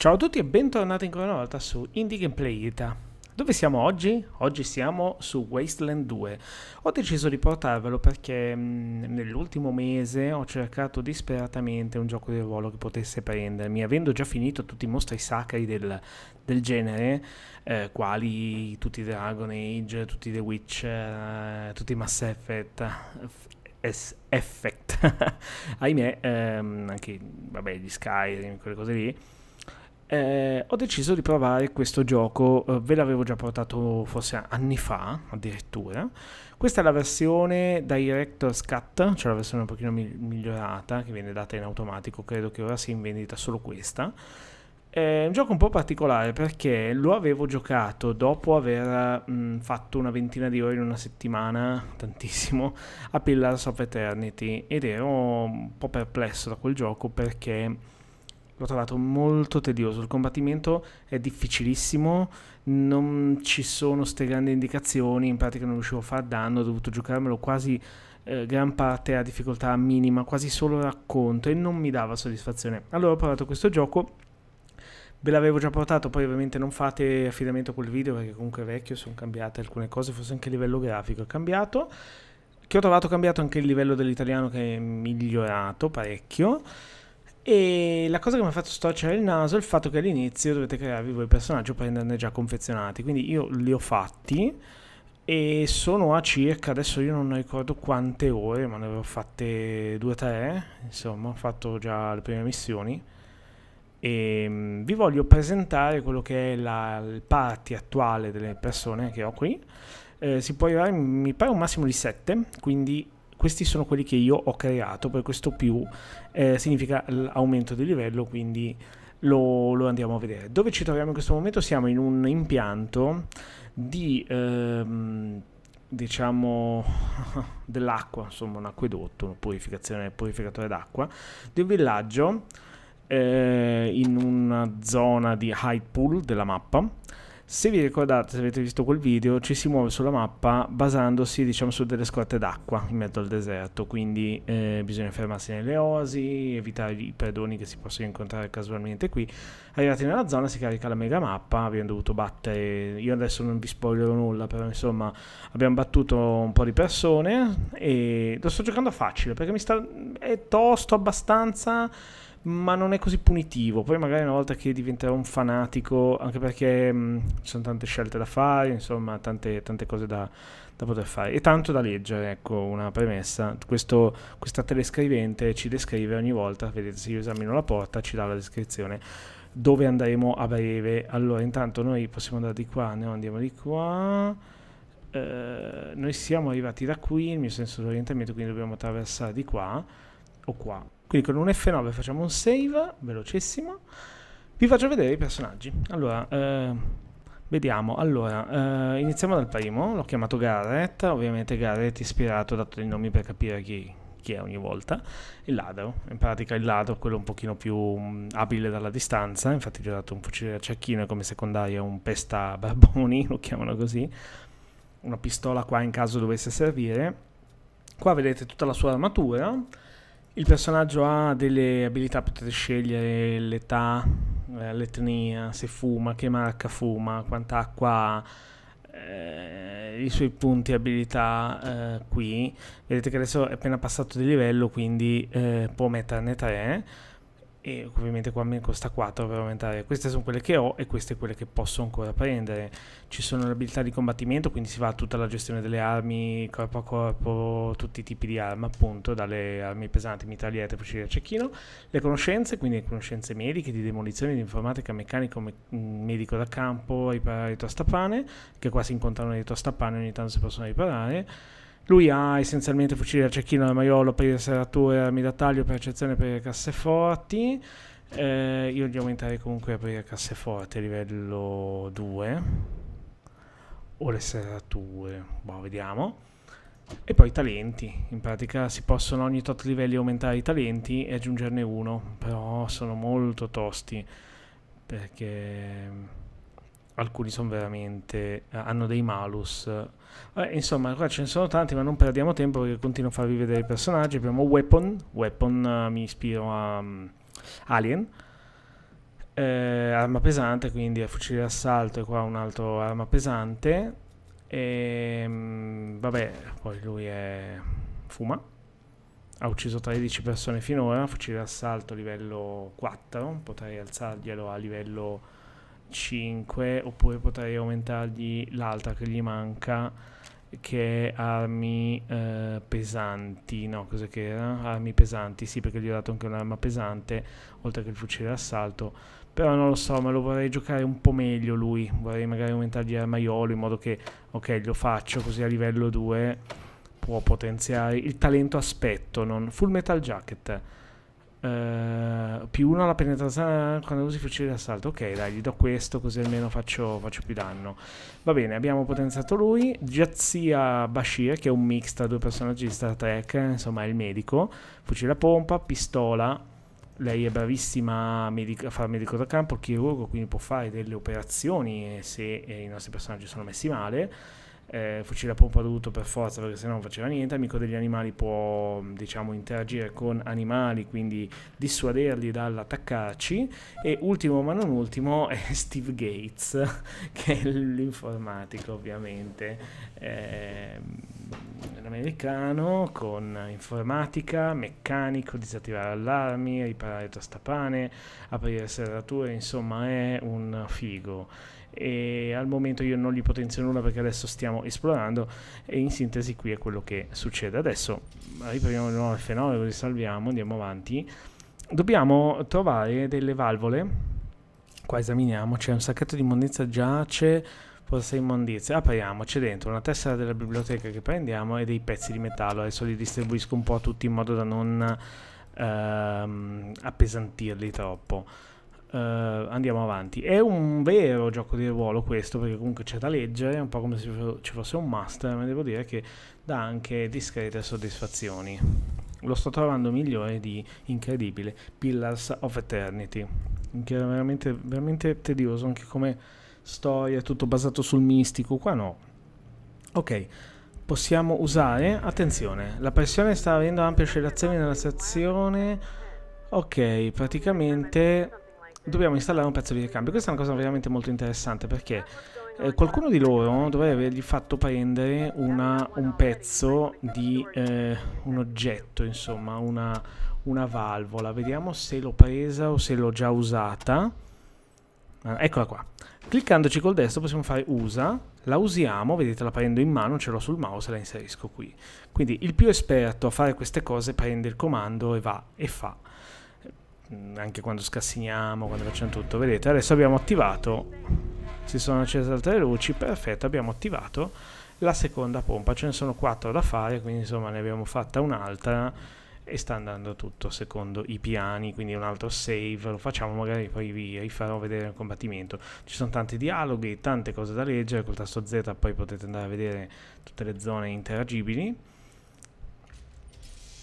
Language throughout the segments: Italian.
Ciao a tutti e bentornati ancora una volta su Indie Gameplay Ita. Dove siamo oggi? Oggi siamo su Wasteland 2. Ho deciso di portarvelo perché mm, nell'ultimo mese ho cercato disperatamente un gioco di ruolo che potesse prendermi, avendo già finito tutti i mostri sacri del, del genere, eh, quali tutti i Dragon Age, tutti The Witcher, eh, tutti i Mass Effect, Effect, ahimè, ehm, anche vabbè, gli Skyrim, quelle cose lì eh, ho deciso di provare questo gioco, eh, ve l'avevo già portato forse anni fa addirittura. Questa è la versione Director's Cut, cioè la versione un pochino migliorata che viene data in automatico, credo che ora sia in vendita solo questa. È un gioco un po' particolare perché lo avevo giocato dopo aver mh, mm, fatto una ventina di ore in una settimana, tantissimo, a Pillars of Eternity ed ero un po' perplesso da quel gioco perché l'ho trovato molto tedioso. Il combattimento è difficilissimo, non ci sono ste grandi indicazioni, in pratica non riuscivo a far danno, ho dovuto giocarmelo quasi eh, gran parte a difficoltà minima, quasi solo racconto e non mi dava soddisfazione. Allora ho provato questo gioco. Ve l'avevo già portato, poi ovviamente non fate affidamento col video perché comunque è vecchio, sono cambiate alcune cose, forse anche il livello grafico è cambiato. Che ho trovato cambiato anche il livello dell'italiano che è migliorato parecchio. E la cosa che mi ha fatto storcere il naso è il fatto che all'inizio dovete crearvi voi il personaggio prenderne già confezionati. Quindi io li ho fatti e sono a circa, adesso io non ricordo quante ore, ma ne avevo fatte 2-3, insomma ho fatto già le prime missioni. E ehm, vi voglio presentare quello che è la, party attuale delle persone che ho qui. Eh, si può arrivare, mi pare, un massimo di 7, quindi questi sono quelli che io ho creato, per questo più eh, significa l'aumento di livello, quindi lo, lo, andiamo a vedere. Dove ci troviamo in questo momento? Siamo in un impianto di... Ehm, diciamo dell'acqua, insomma un acquedotto, una purificazione, purificatore d'acqua, di un villaggio eh, in una zona di Hyde Pool della mappa se vi ricordate, se avete visto quel video, ci si muove sulla mappa basandosi diciamo, su delle scorte d'acqua in mezzo al deserto, quindi eh, bisogna fermarsi nelle oasi, evitare i pedoni che si possono incontrare casualmente qui. Arrivati nella zona si carica la mega mappa, abbiamo dovuto battere, io adesso non vi spoilerò nulla, però insomma abbiamo battuto un po' di persone e lo sto giocando facile perché mi sta... è tosto abbastanza ma non è così punitivo. Poi magari una volta che diventerò un fanatico, anche perché mh, mm, ci sono tante scelte da fare, insomma, tante, tante cose da, da, poter fare. E tanto da leggere, ecco, una premessa. Questo, questa telescrivente ci descrive ogni volta, vedete, se io esamino la porta, ci dà la descrizione dove andremo a breve. Allora, intanto noi possiamo andare di qua, no, andiamo di qua. Eh, noi siamo arrivati da qui, il mio senso di orientamento, quindi dobbiamo attraversare di qua o qua quindi con un F9 facciamo un save, velocissimo. Vi faccio vedere i personaggi. Allora, eh, vediamo. Allora, eh, iniziamo dal primo. L'ho chiamato Garrett. Ovviamente Garrett ispirato, ho dato dei nomi per capire chi, chi è ogni volta. Il ladro. In pratica il ladro, quello un pochino più mm, abile dalla distanza. Infatti gli ho dato un fucile a cecchino e come secondaria un pesta barboni, lo chiamano così. Una pistola qua in caso dovesse servire. Qua vedete tutta la sua armatura il personaggio ha delle abilità, potete scegliere l'età, eh, l'etnia, se fuma, che marca fuma, quanta acqua ha, eh, i suoi punti abilità eh, qui. Vedete che adesso è appena passato di livello, quindi eh, può metterne 3 e ovviamente qua mi costa 4 per aumentare. Queste sono quelle che ho e queste quelle che posso ancora prendere. Ci sono le abilità di combattimento, quindi si va a tutta la gestione delle armi, corpo a corpo, tutti i tipi di arma, appunto, dalle armi pesanti, mitragliette, fucile a cecchino. Le conoscenze, quindi le conoscenze mediche, di demolizione, di informatica, meccanico, me- mm, medico da campo, riparare i tostapane, che qua si incontrano i tostapane, ogni tanto si possono riparare lui ha essenzialmente fucile da cecchino, da maiolo, per serratura, armi da taglio, per eccezione per casseforti. Eh, io gli aumenterei comunque per casseforti a livello 2 o le serrature, boh, vediamo. E poi i talenti, in pratica si possono ogni tot livelli aumentare i talenti e aggiungerne uno, però sono molto tosti perché alcuni sono veramente eh, hanno dei malus Vabbè, eh, insomma qua ce ne sono tanti ma non perdiamo tempo perché continuo a farvi vedere i personaggi abbiamo Weapon Weapon uh, mi ispiro a um, Alien eh, arma pesante quindi fucile d'assalto e qua un altro arma pesante e ehm, vabbè poi lui è fuma ha ucciso 13 persone finora fucile d'assalto livello 4 potrei alzarglielo a livello 5 oppure potrei aumentargli l'altra che gli manca che è armi eh, pesanti no cos'è che era? armi pesanti sì perché gli ho dato anche un'arma pesante oltre che il fucile d'assalto però non lo so me lo vorrei giocare un po' meglio lui vorrei magari aumentargli l'armaiolo in modo che ok lo faccio così a livello 2 può potenziare il talento aspetto non full metal jacket eh, più uno alla penetrazione eh, quando usi fucile d'assalto. Ok, dai, gli do questo così almeno faccio, faccio più danno. Va bene, abbiamo potenziato lui. Jazia Bashir, che è un mix tra due personaggi di Star Trek, insomma è il medico. Fucile a pompa, pistola. Lei è bravissima a, medic- a fare medico da campo, il chirurgo, quindi può fare delle operazioni eh, se i nostri personaggi sono messi male eh, fucile a pompa dovuto per forza perché sennò non faceva niente, amico degli animali può diciamo interagire con animali, quindi dissuaderli dall'attaccarci e ultimo ma non ultimo è Steve Gates che è l'informatico ovviamente. Eh, Americano con informatica, meccanico, disattivare allarmi, riparare tostapane, aprire serrature, insomma è un figo e al momento io non gli potenzio nulla perché adesso stiamo esplorando e in sintesi qui è quello che succede. Adesso riprendiamo di nuovo il fenomeno, risalviamo, andiamo avanti. Dobbiamo trovare delle valvole. Qua esaminiamo, c'è un sacchetto di immondizia giace forse immondizia. Apriamo, c'è dentro una tessera della biblioteca che prendiamo e dei pezzi di metallo. Adesso li distribuisco un po' a tutti in modo da non ehm, appesantirli troppo. Uh, andiamo avanti. È un vero gioco di ruolo questo, perché comunque c'è da leggere, è un po' come se ci fosse un master, ma devo dire che dà anche discrete soddisfazioni. Lo sto trovando migliore di incredibile Pillars of Eternity, che era veramente, veramente tedioso anche come storia, tutto basato sul mistico. Qua no. Ok possiamo usare, attenzione, la pressione sta avendo ampie oscillazioni nella sezione, ok, praticamente dobbiamo installare un pezzo di ricambio. Questa è una cosa veramente molto interessante perché eh, qualcuno di loro dovrebbe avergli fatto prendere una, un pezzo di eh, un oggetto, insomma, una, una valvola. Vediamo se l'ho presa o se l'ho già usata. Ah, eccola qua. Cliccandoci col destro possiamo fare usa, la usiamo, vedete la prendo in mano, ce l'ho sul mouse e la inserisco qui. Quindi il più esperto a fare queste cose prende il comando e va e fa. Mm, anche quando scassiniamo, quando facciamo tutto. Vedete, adesso abbiamo attivato, si sono accese altre luci, perfetto, abbiamo attivato la seconda pompa. Ce ne sono quattro da fare, quindi insomma ne abbiamo fatta un'altra e sta andando tutto secondo i piani, quindi un altro save, lo facciamo magari poi vi rifarò vedere il combattimento. Ci sono tanti dialoghi, tante cose da leggere, col tasto Z poi potete andare a vedere tutte le zone interagibili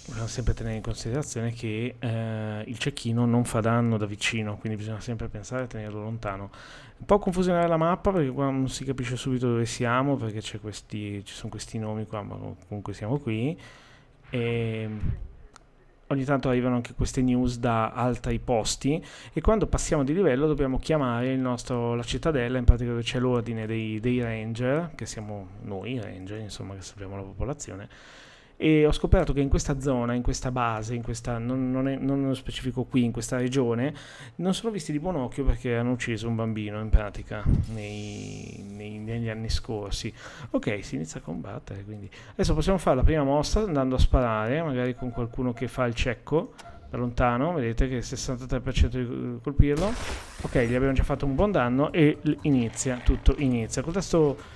Bisogna sempre tenere in considerazione che eh, il cecchino non fa danno da vicino, quindi bisogna sempre pensare a tenerlo lontano. Un po' confusionare la mappa perché qua non si capisce subito dove siamo, perché questi, ci sono questi nomi qua, ma comunque siamo qui. E ogni tanto arrivano anche queste news da altri posti e quando passiamo di livello dobbiamo chiamare nostro, la cittadella, in particolare dove c'è l'ordine dei, dei ranger, che siamo noi ranger, insomma che sappiamo la popolazione e ho scoperto che in questa zona, in questa base, in questa, non, non, è, non specifico qui, in questa regione, non sono visti di buon occhio perché hanno ucciso un bambino in pratica nei, nei, negli anni scorsi. Ok, si inizia a combattere, quindi adesso possiamo fare la prima mossa andando a sparare, magari con qualcuno che fa il cecco da lontano, vedete che è il 63% di colpirlo. Ok, gli abbiamo già fatto un buon danno e inizia, tutto inizia. Con questo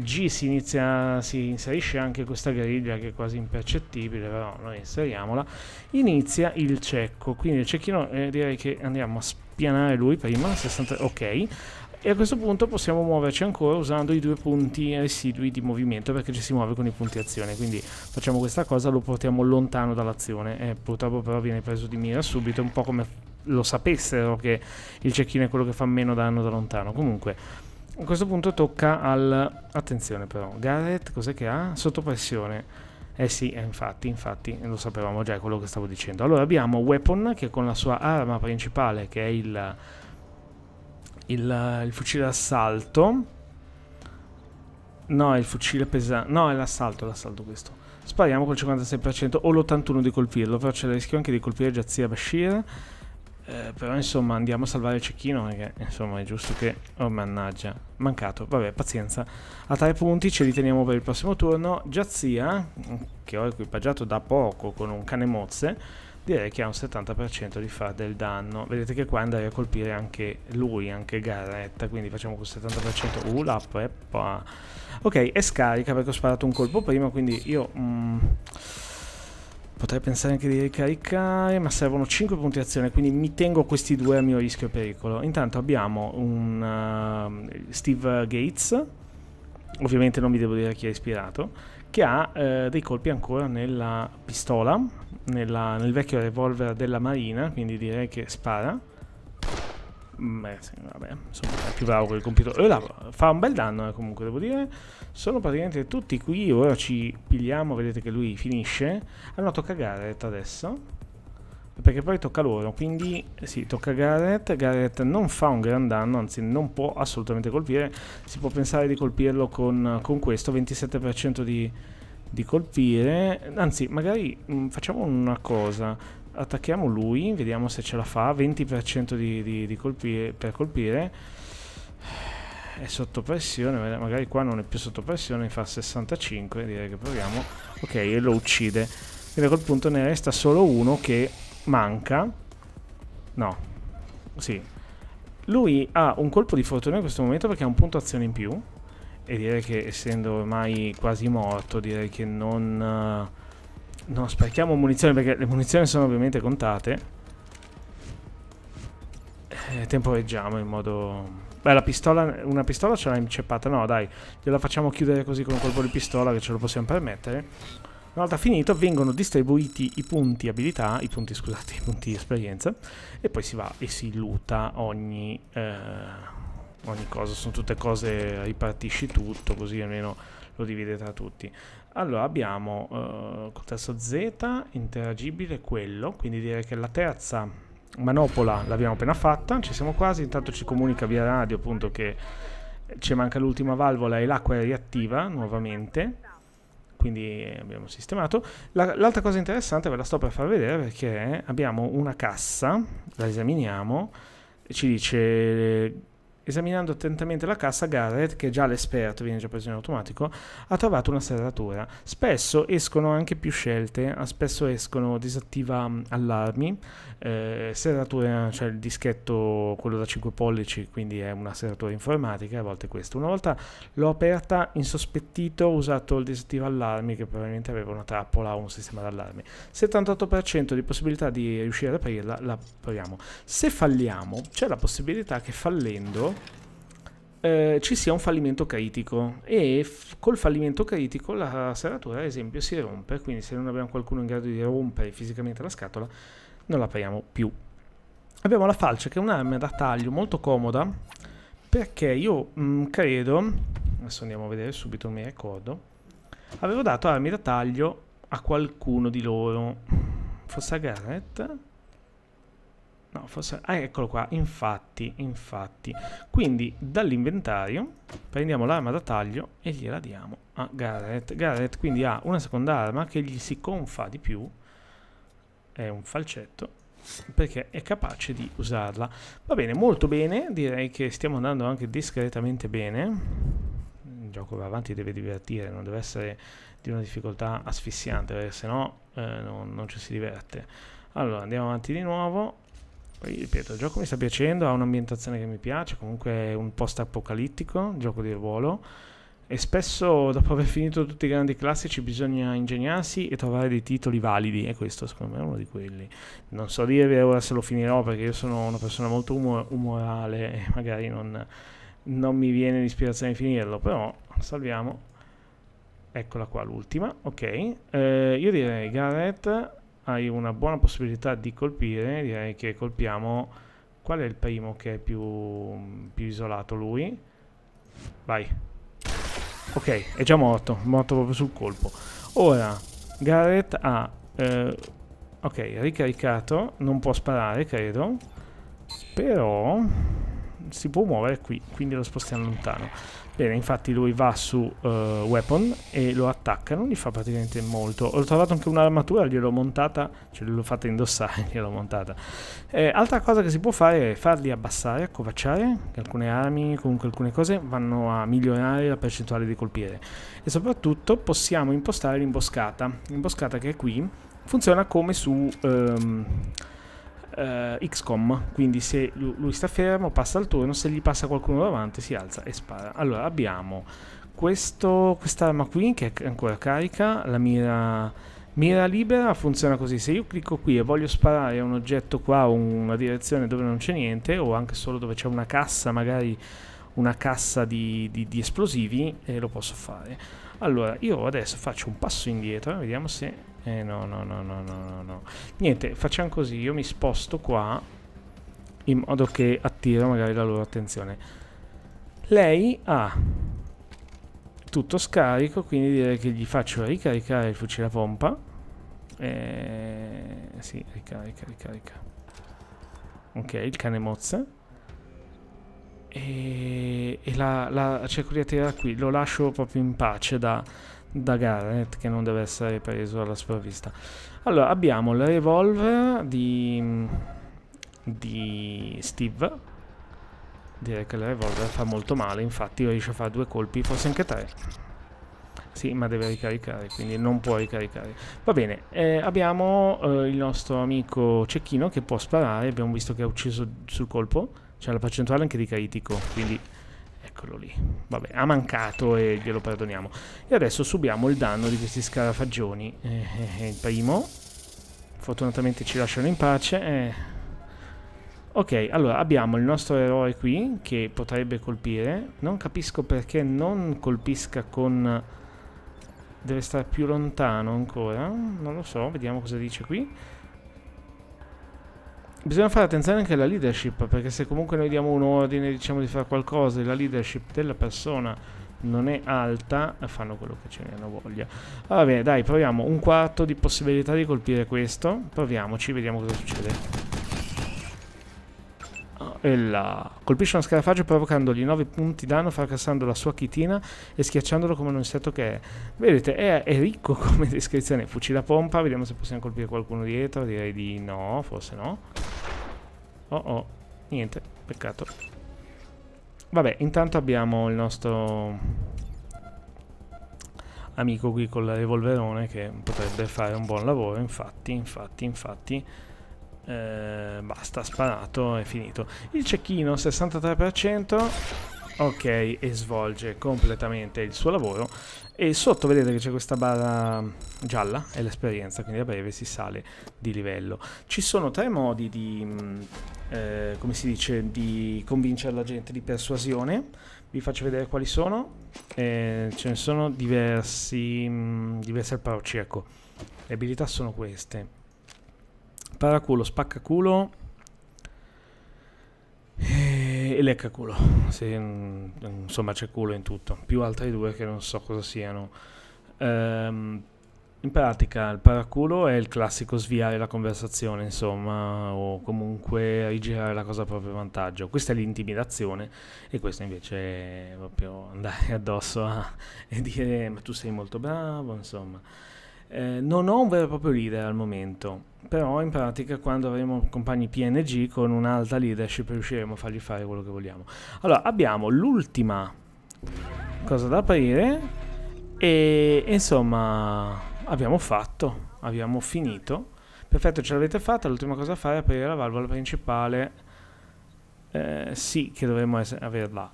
G si, inizia, si inserisce anche questa griglia che è quasi impercettibile, però noi inseriamola. Inizia il cecco, quindi il cecchino eh, direi che andiamo a spianare lui prima, 63, ok. E a questo punto possiamo muoverci ancora usando i due punti residui di movimento perché ci si muove con i punti azione. Quindi facciamo questa cosa, lo portiamo lontano dall'azione. Eh, purtroppo però viene preso di mira subito, un po' come lo sapessero che il cecchino è quello che fa meno danno da lontano. Comunque a questo punto tocca al... Attenzione però, Gareth cos'è che ha? Sotto pressione. Eh sì, eh, infatti, infatti, lo sapevamo già, è quello che stavo dicendo. Allora abbiamo Weapon che con la sua arma principale, che è il, il, il fucile d'assalto. No, è il fucile pesante. No, è l'assalto, l'assalto questo. Spariamo col 56% o l'81% di colpirlo, però c'è il rischio anche di colpire Jazia Bashir. Eh, però insomma andiamo a salvare il cecchino perché insomma è giusto che... Oh mannaggia, mancato, vabbè pazienza. A tre punti ce li teniamo per il prossimo turno. Giazia, che ho equipaggiato da poco con un cane mozze, direi che ha un 70% di fare del danno. Vedete che qua andrei a colpire anche lui, anche Garretta, quindi facciamo col 70%... Uh la preppa! Ok, è scarica perché ho sparato un colpo prima, quindi io... Mm, Potrei pensare anche di ricaricare, ma servono 5 punti azione, quindi mi tengo questi due a mio rischio e pericolo. Intanto abbiamo un uh, Steve Gates, ovviamente non vi devo dire chi ha ispirato, che ha eh, dei colpi ancora nella pistola, nella, nel vecchio revolver della marina, quindi direi che spara. Beh, mm, sì, vabbè, insomma, è più bravo il computer. Eh, là, fa un bel danno, eh, comunque, devo dire. Sono praticamente tutti qui. Ora ci pigliamo, vedete che lui finisce. Allora tocca a Garrett adesso. Perché poi tocca loro, quindi sì, tocca a Garrett. Garrett non fa un gran danno, anzi non può assolutamente colpire. Si può pensare di colpirlo con, con questo, 27% di di colpire. Anzi, magari mh, mm, facciamo una cosa attacchiamo lui, vediamo se ce la fa, 20% di, di, di colpire, eh, per colpire, è sotto pressione, magari qua non è più sotto pressione, fa 65, direi che proviamo, ok, e lo uccide. Quindi a quel punto ne resta solo uno che manca, no, sì. Lui ha un colpo di fortuna in questo momento perché ha un punto azione in più, e direi che essendo ormai quasi morto direi che non, eh, No, sprechiamo munizioni perché le munizioni sono ovviamente contate. E eh, temporeggiamo in modo... Beh, la pistola, una pistola ce l'ha inceppata. No, dai, gliela facciamo chiudere così con un colpo di pistola che ce lo possiamo permettere. Una volta finito vengono distribuiti i punti abilità, i punti scusate, i punti esperienza e poi si va e si luta ogni, eh, ogni cosa, sono tutte cose, ripartisci tutto così almeno lo divide tra tutti. Allora abbiamo eh, contesto Z, interagibile quello, quindi direi che la terza manopola l'abbiamo appena fatta, ci siamo quasi, intanto ci comunica via radio appunto che ci manca l'ultima valvola e l'acqua è riattiva nuovamente quindi abbiamo sistemato. l'altra cosa interessante ve la sto per far vedere perché abbiamo una cassa, la esaminiamo, ci dice Esaminando attentamente la cassa, Garrett, che è già l'esperto, viene già preso in automatico, ha trovato una serratura. Spesso escono anche più scelte, ah, spesso escono disattiva mm, allarmi, eh, serrature, eh, cioè il dischetto, quello da 5 pollici, quindi è una serratura informatica, a volte questo. Una volta l'ho aperta, insospettito, ho usato il disattiva allarmi, che probabilmente aveva una trappola o un sistema d'allarme. 78% di possibilità di riuscire ad aprirla, la proviamo. Se falliamo, c'è la possibilità che fallendo eh, ci sia un fallimento critico e f- col fallimento critico la serratura ad esempio si rompe, quindi se non abbiamo qualcuno in grado di rompere fisicamente la scatola non la apriamo più. Abbiamo la falce che è un'arma da taglio molto comoda perché io mh, mm, credo, adesso andiamo a vedere subito, mi ricordo, avevo dato armi da taglio a qualcuno di loro, forse a Garrett, No, forse... Ah, eccolo qua, infatti, infatti. Quindi dall'inventario prendiamo l'arma da taglio e gliela diamo a Garrett. Garrett quindi ha una seconda arma che gli si confà di più. È un falcetto perché è capace di usarla. Va bene, molto bene, direi che stiamo andando anche discretamente bene. Il gioco va avanti, deve divertire, non deve essere di una difficoltà asfissiante, perché sennò eh, non, non ci si diverte. Allora, andiamo avanti di nuovo poi ripeto, il gioco mi sta piacendo, ha un'ambientazione che mi piace, comunque è un post apocalittico, gioco di ruolo e spesso dopo aver finito tutti i grandi classici bisogna ingegnarsi e trovare dei titoli validi e questo secondo me è uno di quelli non so dirvi ora se lo finirò perché io sono una persona molto umor- umorale e magari non, non, mi viene l'ispirazione di finirlo però salviamo eccola qua l'ultima ok eh, io direi Garrett hai una buona possibilità di colpire, direi che colpiamo... Qual è il primo che è più, più isolato lui? Vai. Ok, è già morto, morto proprio sul colpo. Ora, Garrett ha... Eh, ok, ricaricato, non può sparare, credo. Però si può muovere qui, quindi lo spostiamo lontano. Bene, infatti lui va su uh, Weapon e lo attacca, non gli fa praticamente molto. Ho trovato anche un'armatura, gliel'ho montata, cioè l'ho fatta indossare, gliel'ho montata. Eh, altra cosa che si può fare è farli abbassare, accovacciare, alcune armi, comunque alcune cose vanno a migliorare la percentuale di colpire. E soprattutto possiamo impostare l'imboscata, l'imboscata che è qui funziona come su... Um, uh, eh, XCOM, quindi se lui sta fermo passa al turno, se gli passa qualcuno davanti si alza e spara. Allora abbiamo questo, quest'arma qui che è ancora carica, la mira... Mira libera funziona così, se io clicco qui e voglio sparare a un oggetto qua o una direzione dove non c'è niente o anche solo dove c'è una cassa, magari una cassa di, di, di esplosivi, eh, lo posso fare. Allora, io adesso faccio un passo indietro, eh, vediamo se eh no, no, no, no, no, no. Niente, facciamo così, io mi sposto qua in modo che attiro magari la loro attenzione. Lei ha tutto scarico, quindi direi che gli faccio ricaricare il fucile a pompa. Eh, sì, ricarica, ricarica. Ok, il cane mozza. E, e la, la cerco di attirare qui, lo lascio proprio in pace da da Garrett che non deve essere preso alla sprovvista. Allora, abbiamo il revolver di, di Steve. Direi che il revolver fa molto male, infatti riesce a fare due colpi, forse anche tre. Sì, ma deve ricaricare, quindi non può ricaricare. Va bene, eh, abbiamo eh, il nostro amico cecchino che può sparare, abbiamo visto che ha ucciso sul colpo. C'è la percentuale anche di critico, quindi eccolo lì. Vabbè, ha mancato e glielo perdoniamo. E adesso subiamo il danno di questi scarafagioni. Eh, eh, eh, il primo. Fortunatamente ci lasciano in pace. Eh. Ok, allora abbiamo il nostro eroe qui che potrebbe colpire. Non capisco perché non colpisca con... Deve stare più lontano ancora. Non lo so, vediamo cosa dice qui. Bisogna fare attenzione anche alla leadership, perché se comunque noi diamo un ordine, diciamo di fare qualcosa e la leadership della persona non è alta, fanno quello che ce ne hanno voglia. Va bene, dai, proviamo un quarto di possibilità di colpire questo. Proviamoci, vediamo cosa succede. Ah, e là. Colpisce uno scarafaggio provocandogli 9 punti danno, fracassando la sua chitina e schiacciandolo come un insetto che è. Vedete, è, è ricco come descrizione. Fucile a pompa, vediamo se possiamo colpire qualcuno dietro. Direi di no, forse no. Oh oh, niente, peccato. Vabbè, intanto abbiamo il nostro amico qui con la revolverone che potrebbe fare un buon lavoro, infatti, infatti, infatti. Eh, basta, sparato, è finito. Il cecchino 63%, ok, e svolge completamente il suo lavoro. E sotto vedete che c'è questa barra gialla, è l'esperienza, quindi a breve si sale di livello. Ci sono tre modi di, mm, eh, come si dice, di convincere la gente, di persuasione. Vi faccio vedere quali sono. Eh, ce ne sono diversi, mh, mm, diversi approcci, ecco. Le abilità sono queste. Paraculo, spaccaculo. Eh, e leccaculo. Se, mm, insomma, c'è culo in tutto. Più altri due che non so cosa siano. Ehm, in pratica, il paraculo è il classico sviare la conversazione, insomma, o comunque rigirare la cosa a proprio vantaggio. Questa è l'intimidazione, e questa invece è proprio andare addosso a, e dire: Ma tu sei molto bravo, insomma. Eh, non ho un vero e proprio leader al momento, però in pratica quando avremo compagni PNG con un'alta leadership riusciremo a fargli fare quello che vogliamo. Allora, abbiamo l'ultima cosa da aprire e insomma abbiamo fatto, abbiamo finito. Perfetto, ce l'avete fatta, l'ultima cosa da fare è aprire la valvola principale. Eh, sì, che dovremmo averla.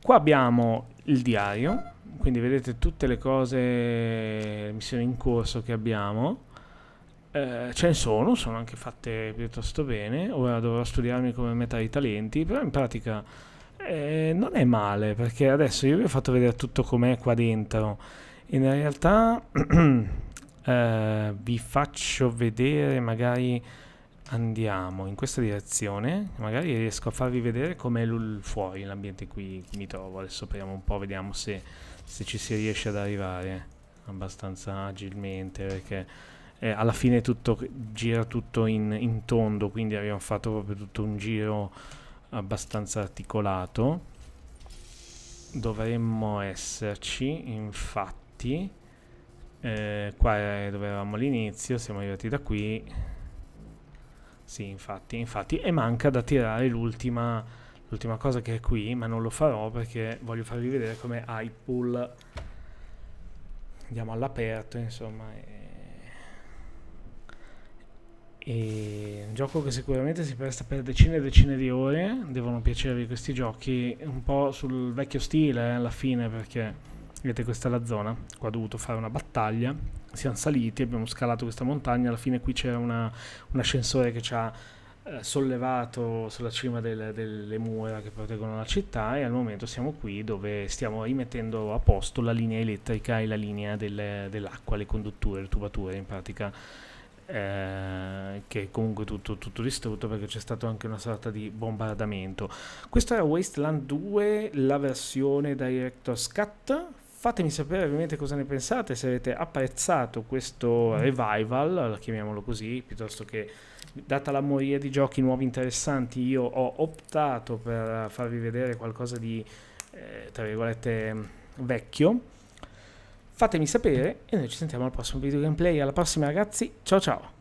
Qua abbiamo il diario quindi vedete tutte le cose, le missioni in corso che abbiamo. Eh, ce ne sono, sono anche fatte piuttosto bene. Ora dovrò studiarmi come metà i talenti, però in pratica eh, non è male perché adesso io vi ho fatto vedere tutto com'è qua dentro. In realtà eh, vi faccio vedere magari andiamo in questa direzione magari riesco a farvi vedere com'è fuori l'ambiente in cui mi trovo adesso apriamo un po' vediamo se se ci si riesce ad arrivare abbastanza agilmente perché eh, alla fine tutto gira tutto in, in tondo quindi abbiamo fatto proprio tutto un giro abbastanza articolato dovremmo esserci infatti eh, qua è dove eravamo all'inizio siamo arrivati da qui sì infatti infatti e manca da tirare l'ultima l'ultima cosa che è qui, ma non lo farò perché voglio farvi vedere come iPool andiamo all'aperto, insomma. E un gioco che sicuramente si presta per decine e decine di ore, devono piacervi questi giochi, un po' sul vecchio stile eh, alla fine perché vedete questa è la zona, qua ho dovuto fare una battaglia, siamo saliti, abbiamo scalato questa montagna, alla fine qui c'era un ascensore che ci ha eh, sollevato sulla cima del, delle mura che proteggono la città e al momento siamo qui dove stiamo rimettendo a posto la linea elettrica e la linea del, dell'acqua, le condutture, le tubature in pratica. Eh, che è comunque tutto, tutto, distrutto perché c'è stato anche una sorta di bombardamento. questa era Wasteland 2, la versione Director's Cut. Fatemi sapere ovviamente cosa ne pensate, se avete apprezzato questo mm. revival, chiamiamolo così, piuttosto che data la moria di giochi nuovi interessanti, io ho optato per farvi vedere qualcosa di, eh, tra virgolette, vecchio. Fatemi sapere e noi ci sentiamo al prossimo video gameplay. Alla prossima ragazzi, ciao ciao!